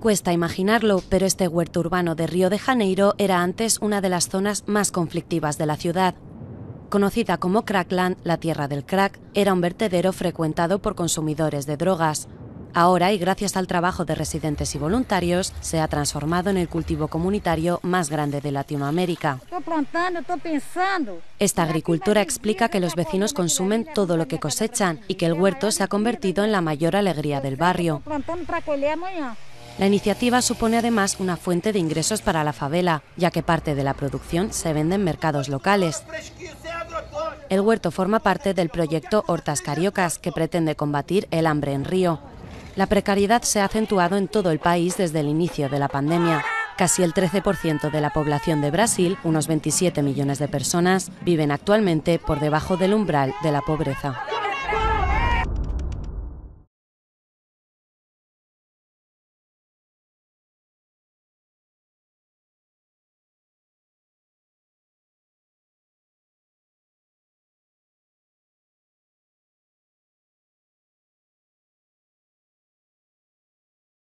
Cuesta imaginarlo, pero este huerto urbano de Río de Janeiro era antes una de las zonas más conflictivas de la ciudad. Conocida como Crackland, la tierra del crack, era un vertedero frecuentado por consumidores de drogas. Ahora, y gracias al trabajo de residentes y voluntarios, se ha transformado en el cultivo comunitario más grande de Latinoamérica. Esta agricultura explica que los vecinos consumen todo lo que cosechan y que el huerto se ha convertido en la mayor alegría del barrio. La iniciativa supone además una fuente de ingresos para la favela, ya que parte de la producción se vende en mercados locales. El huerto forma parte del proyecto Hortas Cariocas, que pretende combatir el hambre en Río. La precariedad se ha acentuado en todo el país desde el inicio de la pandemia. Casi el 13% de la población de Brasil, unos 27 millones de personas, viven actualmente por debajo del umbral de la pobreza.